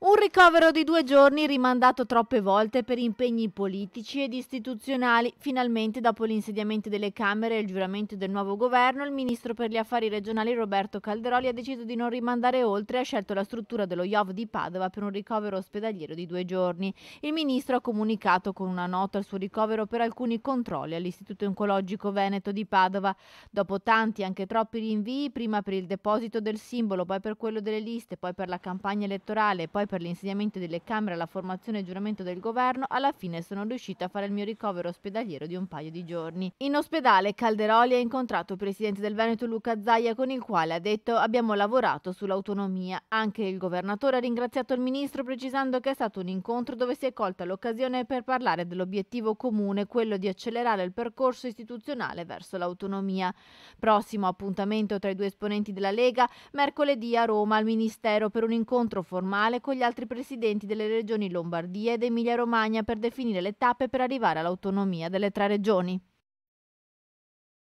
Un ricovero di due giorni rimandato troppe volte per impegni politici ed istituzionali. Finalmente, dopo l'insediamento delle Camere e il giuramento del nuovo governo, il ministro per gli affari regionali Roberto Calderoli ha deciso di non rimandare oltre e ha scelto la struttura dello IOV di Padova per un ricovero ospedaliero di due giorni. Il ministro ha comunicato con una nota il suo ricovero per alcuni controlli all'Istituto Oncologico Veneto di Padova. Dopo tanti, anche troppi rinvii, prima per il deposito del simbolo, poi per quello delle liste, poi per la campagna elettorale, poi per l'insegnamento delle Camere la formazione e giuramento del governo, alla fine sono riuscita a fare il mio ricovero ospedaliero di un paio di giorni. In ospedale Calderoli ha incontrato il presidente del Veneto Luca Zaia con il quale ha detto abbiamo lavorato sull'autonomia. Anche il governatore ha ringraziato il ministro precisando che è stato un incontro dove si è colta l'occasione per parlare dell'obiettivo comune, quello di accelerare il percorso istituzionale verso l'autonomia. Prossimo appuntamento tra i due esponenti della Lega mercoledì a Roma al Ministero per un incontro formale con gli gli altri presidenti delle regioni Lombardia ed Emilia-Romagna per definire le tappe per arrivare all'autonomia delle tre regioni.